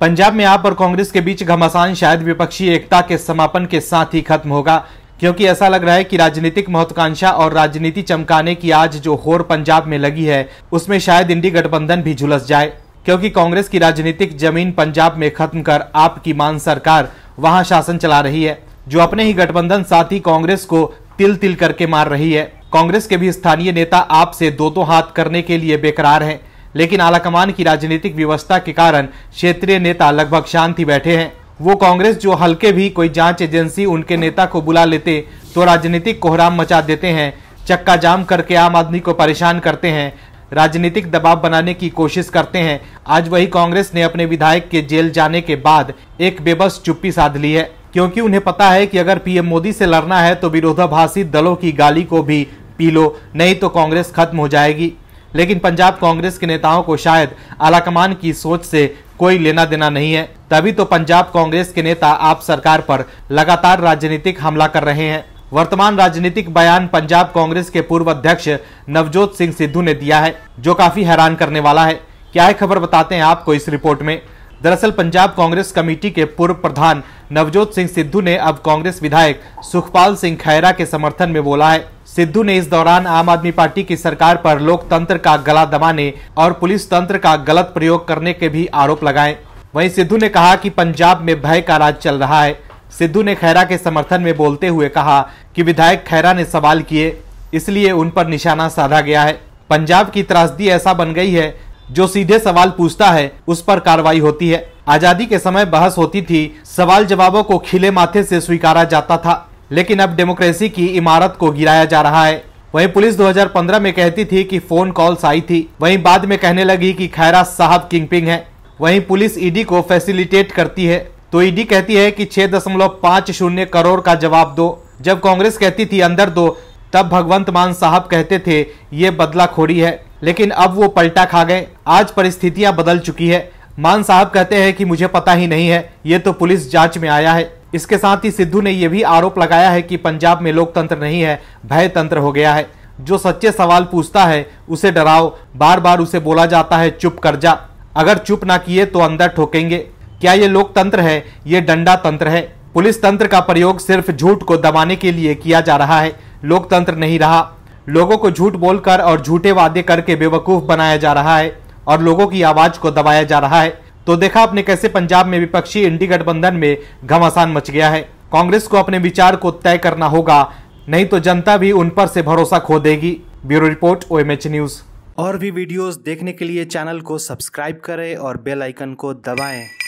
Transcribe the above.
पंजाब में आप और कांग्रेस के बीच घमासान शायद विपक्षी एकता के समापन के साथ ही खत्म होगा क्योंकि ऐसा लग रहा है कि राजनीतिक महत्वाकांक्षा और राजनीति चमकाने की आज जो होर पंजाब में लगी है उसमें शायद इंडी गठबंधन भी झुलस जाए क्योंकि कांग्रेस की राजनीतिक जमीन पंजाब में खत्म कर आपकी मान सरकार वहां शासन चला रही है जो अपने ही गठबंधन साथी कांग्रेस को तिल तिल करके मार रही है कांग्रेस के भी स्थानीय नेता आप से दो दो हाथ करने के लिए बेकरार हैं लेकिन आलाकमान की राजनीतिक व्यवस्था के कारण क्षेत्रीय नेता लगभग शांति बैठे हैं वो कांग्रेस जो हल्के भी कोई जांच एजेंसी उनके नेता को बुला लेते तो राजनीतिक कोहराम मचा देते हैं चक्का जाम करके आम आदमी को परेशान करते हैं राजनीतिक दबाव बनाने की कोशिश करते हैं आज वही कांग्रेस ने अपने विधायक के जेल जाने के बाद एक बेबस चुप्पी साध ली है क्योंकि उन्हें पता है कि अगर पीएम मोदी से लड़ना है तो विरोधाभासी दलों की गाली को भी पी लो नहीं तो कांग्रेस खत्म हो जाएगी लेकिन पंजाब कांग्रेस के नेताओं को शायद आलाकमान की सोच से कोई लेना देना नहीं है तभी तो पंजाब कांग्रेस के नेता आप सरकार पर लगातार राजनीतिक हमला कर रहे हैं वर्तमान राजनीतिक बयान पंजाब कांग्रेस के पूर्व अध्यक्ष नवजोत सिंह सिद्धू ने दिया है जो काफी हैरान करने वाला है क्या है खबर बताते हैं आपको इस रिपोर्ट में दरअसल पंजाब कांग्रेस कमेटी के पूर्व प्रधान नवजोत सिंह सिद्धू ने अब कांग्रेस विधायक सुखपाल सिंह खैरा के समर्थन में बोला है सिद्धू ने इस दौरान आम आदमी पार्टी की सरकार पर लोकतंत्र का गला दबाने और पुलिस तंत्र का गलत प्रयोग करने के भी आरोप लगाए वहीं सिद्धू ने कहा कि पंजाब में भय का राज चल रहा है सिद्धू ने खैरा के समर्थन में बोलते हुए कहा कि विधायक खैरा ने सवाल किए इसलिए उन पर निशाना साधा गया है पंजाब की त्रासदी ऐसा बन गई है जो सीधे सवाल पूछता है उस पर कार्रवाई होती है आजादी के समय बहस होती थी सवाल जवाबों को खिले माथे से स्वीकारा जाता था लेकिन अब डेमोक्रेसी की इमारत को गिराया जा रहा है वहीं पुलिस 2015 में कहती थी कि फोन कॉल्स आई थी वहीं बाद में कहने लगी कि खैरा साहब किंगपिंग है वहीं पुलिस ईडी को फैसिलिटेट करती है तो ईडी कहती है कि 6.50 करोड़ का जवाब दो जब कांग्रेस कहती थी अंदर दो तब भगवंत मान साहब कहते थे ये बदला खोरी है लेकिन अब वो पलटा खा गए आज परिस्थितियाँ बदल चुकी है मान साहब कहते हैं की मुझे पता ही नहीं है ये तो पुलिस जाँच में आया है इसके साथ ही सिद्धू ने यह भी आरोप लगाया है कि पंजाब में लोकतंत्र नहीं है भय तंत्र हो गया है जो सच्चे सवाल पूछता है उसे डराओ बार बार उसे बोला जाता है चुप कर जा अगर चुप ना किए तो अंदर ठोकेंगे क्या ये लोकतंत्र है ये डंडा तंत्र है पुलिस तंत्र का प्रयोग सिर्फ झूठ को दबाने के लिए किया जा रहा है लोकतंत्र नहीं रहा लोगों को झूठ बोलकर और झूठे वादे करके बेवकूफ बनाया जा रहा है और लोगों की आवाज को दबाया जा रहा है तो देखा आपने कैसे पंजाब में विपक्षी इंडी गठबंधन में घमासान मच गया है कांग्रेस को अपने विचार को तय करना होगा नहीं तो जनता भी उन पर से भरोसा खो देगी ब्यूरो रिपोर्ट ओ न्यूज और भी वीडियोस देखने के लिए चैनल को सब्सक्राइब करें और बेल आइकन को दबाएं